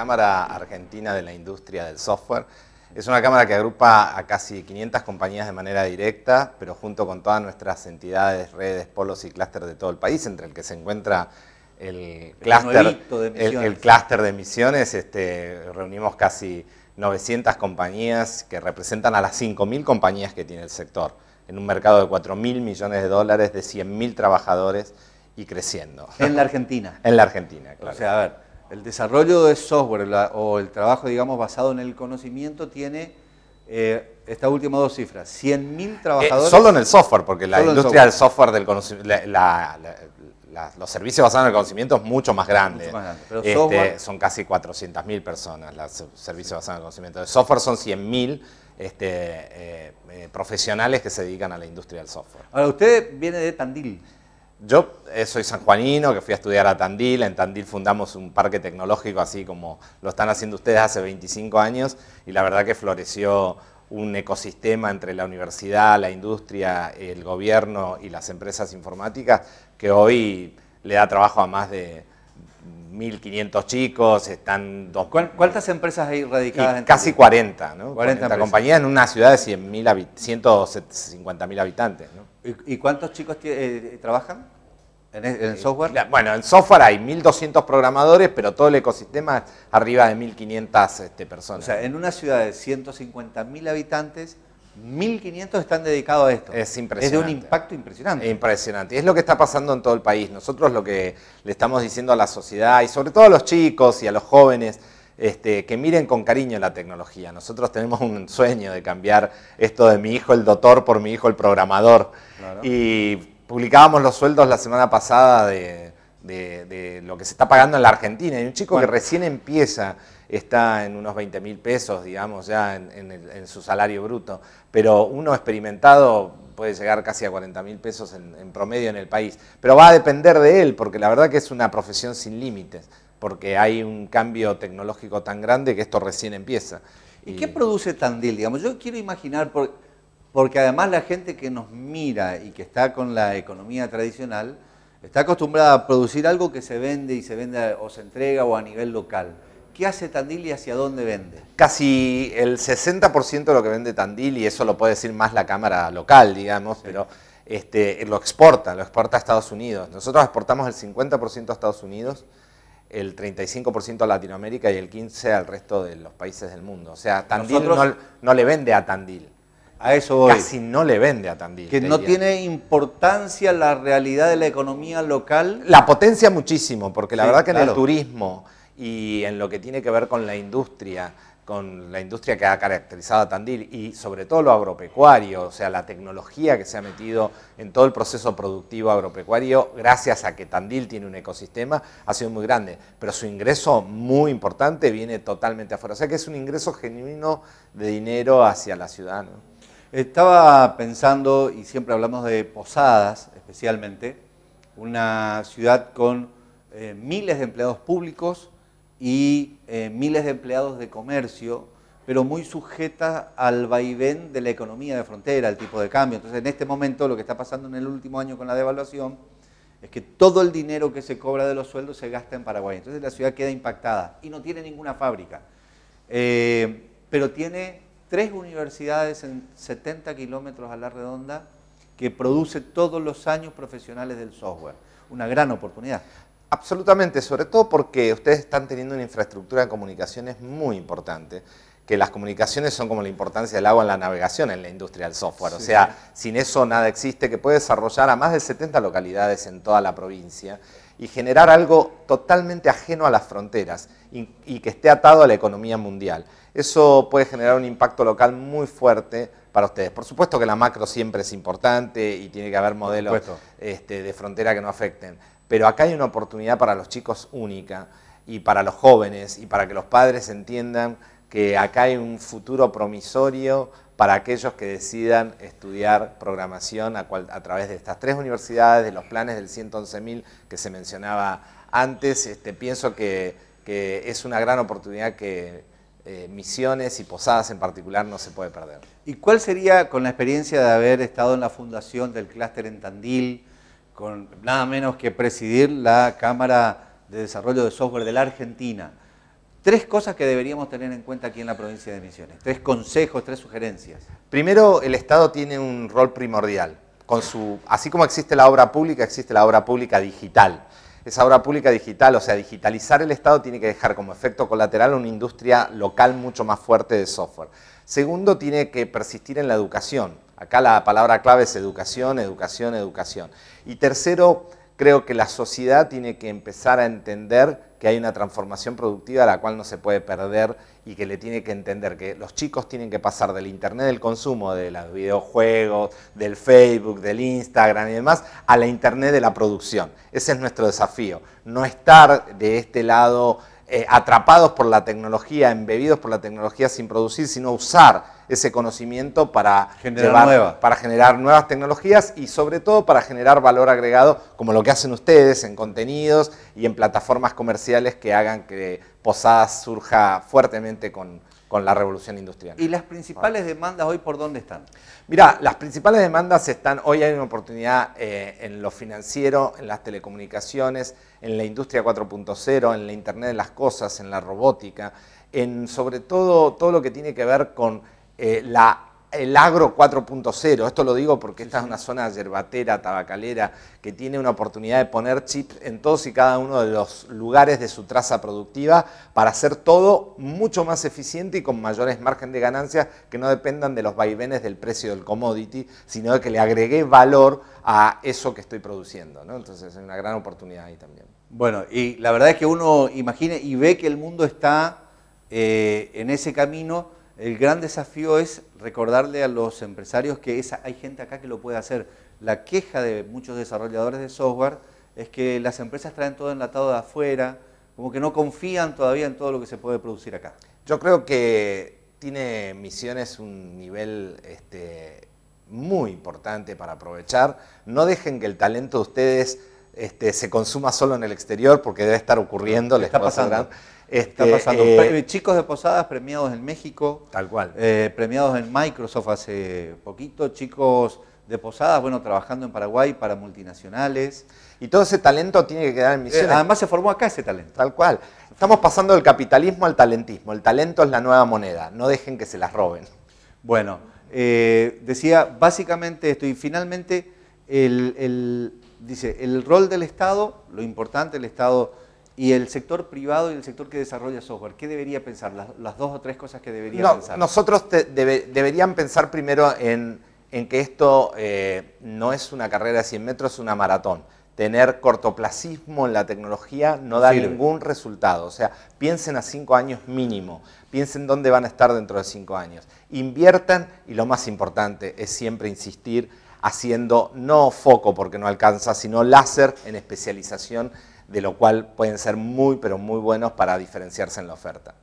Cámara Argentina de la Industria del Software. Es una cámara que agrupa a casi 500 compañías de manera directa, pero junto con todas nuestras entidades, redes, polos y clústeres de todo el país, entre el que se encuentra el clúster de, emisiones, este, reunimos casi 900 compañías que representan a las 5.000 compañías que tiene el sector, en un mercado de 4.000 millones de dólares, de 100.000 trabajadores y creciendo. En la Argentina. en la Argentina, claro. O sea, a ver, el desarrollo de software o el trabajo, digamos, basado en el conocimiento tiene eh, estas últimas dos cifras, 100.000 eh, trabajadores. solo en el software, porque la industria del software, del conocimiento, los servicios basados en el conocimiento es mucho más grande. Este, son casi 400.000 personas los servicios basados en el conocimiento. El software son 100.000 este, eh, profesionales que se dedican a la industria del software. Ahora, usted viene de Tandil. Yo eh, soy sanjuanino, que fui a estudiar a Tandil. En Tandil fundamos un parque tecnológico, así como lo están haciendo ustedes hace 25 años, y la verdad que floreció un ecosistema entre la universidad, la industria, el gobierno y las empresas informáticas que hoy le da trabajo a más de 1.500 chicos, están... Dos, ¿Cuántas empresas hay radicadas? En casi 40, ¿no? 40, 40 compañías en una ciudad de 150.000 habitantes. ¿no? ¿Y, cuántos chicos eh, trabajan en e, eh, software? bueno, en software hay 1.200 programadores, pero todo el ecosistema es arriba de 1.500 este, personas. O sea, en una ciudad de 150.000 habitantes 1.500 están dedicados a esto. Es impresionante. Es de un impacto impresionante. Impresionante. Y es lo que está pasando en todo el país. Nosotros lo que le estamos diciendo a la sociedad y sobre todo a los chicos y a los jóvenes, este, que miren con cariño la tecnología. Nosotros tenemos un sueño de cambiar esto de mi hijo el doctor por mi hijo el programador. Y publicábamos los sueldos la semana pasada de de, lo que se está pagando en la Argentina. Y un chico que recién empieza está en unos 20 mil pesos, digamos, ya en, su salario bruto, pero uno experimentado puede llegar casi a 40 mil pesos en, promedio en el país. Pero va a depender de él, porque la verdad que es una profesión sin límites, porque hay un cambio tecnológico tan grande que esto recién empieza. ¿Y, qué produce Tandil? Digamos, yo quiero imaginar, porque además la gente que nos mira y que está con la economía tradicional, Está acostumbrada a producir algo que se vende y se vende o se entrega o a nivel local. ¿Qué hace Tandil y hacia dónde vende? Casi el 60% de lo que vende Tandil, y eso lo puede decir más la cámara local, digamos, pero este, lo exporta, lo exporta a Estados Unidos. Nosotros exportamos el 50% a Estados Unidos, el 35% a Latinoamérica y el 15% al resto de los países del mundo. O sea, Tandil no le vende a Tandil. A eso voy. Casi no le vende a Tandil. Que no tiene importancia la realidad de la economía local. La potencia muchísimo, porque la verdad que en el turismo y en lo que tiene que ver con la industria, con la industria que ha caracterizado a Tandil y sobre todo lo agropecuario, o sea, la tecnología que se ha metido en todo el proceso productivo agropecuario, gracias a que Tandil tiene un ecosistema, ha sido muy grande, pero su ingreso muy importante viene totalmente afuera, o sea que es un ingreso genuino de dinero hacia la ciudad. Estaba pensando, y siempre hablamos de Posadas especialmente, una ciudad con eh, miles de empleados públicos y eh, miles de empleados de comercio, pero muy sujeta al vaivén de la economía de frontera, al tipo de cambio. Entonces, en este momento, lo que está pasando en el último año con la devaluación es que todo el dinero que se cobra de los sueldos se gasta en Paraguay. Entonces, la ciudad queda impactada y no tiene ninguna fábrica, eh, pero tiene tres universidades en 70 kilómetros a la redonda que produce todos los años profesionales del software. Una gran oportunidad. Absolutamente, sobre todo porque ustedes están teniendo una infraestructura de comunicaciones muy importante, que las comunicaciones son como la importancia del agua en la navegación en la industria del software. O sea, sin eso nada existe, que puede desarrollar a más de 70 localidades en toda la provincia y generar algo totalmente ajeno a las fronteras y, que esté atado a la economía mundial. Eso puede generar un impacto local muy fuerte para ustedes. Por supuesto que la macro siempre es importante y tiene que haber modelos este, de frontera que no afecten, pero acá hay una oportunidad para los chicos única y para los jóvenes y para que los padres entiendan que acá hay un futuro promisorio para aquellos que decidan estudiar programación a, través de estas tres universidades, de los planes del 111.000 que se mencionaba antes. Este, pienso que, es una gran oportunidad que eh, misiones y posadas en particular no se puede perder. ¿Y cuál sería, con la experiencia de haber estado en la fundación del clúster en Tandil, con nada menos que presidir la Cámara de Desarrollo de Software de la Argentina, tres cosas que deberíamos tener en cuenta aquí en la provincia de Misiones, tres consejos, tres sugerencias. Primero, el Estado tiene un rol primordial. Con su, así como existe la obra pública, existe la obra pública digital. Esa obra pública digital, o sea, digitalizar el Estado tiene que dejar como efecto colateral una industria local mucho más fuerte de software. Segundo, tiene que persistir en la educación. Acá la palabra clave es educación, educación, educación. Y tercero, creo que la sociedad tiene que empezar a entender que hay una transformación productiva a la cual no se puede perder y que le tiene que entender que los chicos tienen que pasar del internet del consumo, de los videojuegos, del Facebook, del Instagram y demás, a la internet de la producción. Ese es nuestro desafío. No estar de este lado eh, atrapados por la tecnología, embebidos por la tecnología sin producir, sino usar ese conocimiento para para generar nuevas tecnologías y sobre todo para generar valor agregado como lo que hacen ustedes en contenidos y en plataformas comerciales que hagan que Posadas surja fuertemente con, con la revolución industrial. ¿Y las principales demandas hoy por dónde están? Mira, las principales demandas están, hoy hay una oportunidad eh, en lo financiero, en las telecomunicaciones, en la industria 4.0, en la Internet de las Cosas, en la robótica, en sobre todo todo lo que tiene que ver con eh, la el agro 4.0. Esto lo digo porque esta es una zona yerbatera, tabacalera, que tiene una oportunidad de poner chips en todos y cada uno de los lugares de su traza productiva para hacer todo mucho más eficiente y con mayores margen de ganancias que no dependan de los vaivenes del precio del commodity, sino de que le agregue valor a eso que estoy produciendo. Entonces es una gran oportunidad ahí también. Bueno, y la verdad es que uno imagina y ve que el mundo está eh, en ese camino el gran desafío es recordarle a los empresarios que esa, hay gente acá que lo puede hacer. La queja de muchos desarrolladores de software es que las empresas traen todo enlatado de afuera, como que no confían todavía en todo lo que se puede producir acá. Yo creo que tiene misiones un nivel este, muy importante para aprovechar. No dejen que el talento de ustedes este, se consuma solo en el exterior porque debe estar ocurriendo, les está pasando. está este, pasando. Eh, chicos de Posadas premiados en México. Tal cual. Eh, premiados en Microsoft hace poquito. Chicos de Posadas, bueno, trabajando en Paraguay para multinacionales. Y todo ese talento tiene que quedar en eh, misiones. además se formó acá ese talento. Tal cual. Estamos pasando del capitalismo al talentismo. El talento es la nueva moneda. No dejen que se las roben. Bueno, decía, básicamente esto. Y finalmente, el dice, el rol del Estado, lo importante el Estado y el sector privado y el sector que desarrolla software. ¿Qué debería pensar? Las, dos o tres cosas que debería pensar. Nosotros deberían pensar primero en, que esto eh, no es una carrera de 100 metros, es una maratón. Tener cortoplacismo en la tecnología no da ningún resultado. O sea, piensen a cinco años mínimo, piensen dónde van a estar dentro de cinco años. Inviertan y lo más importante es siempre insistir haciendo no foco porque no alcanza, sino láser en especialización, de lo cual pueden ser muy, pero muy buenos para diferenciarse en la oferta.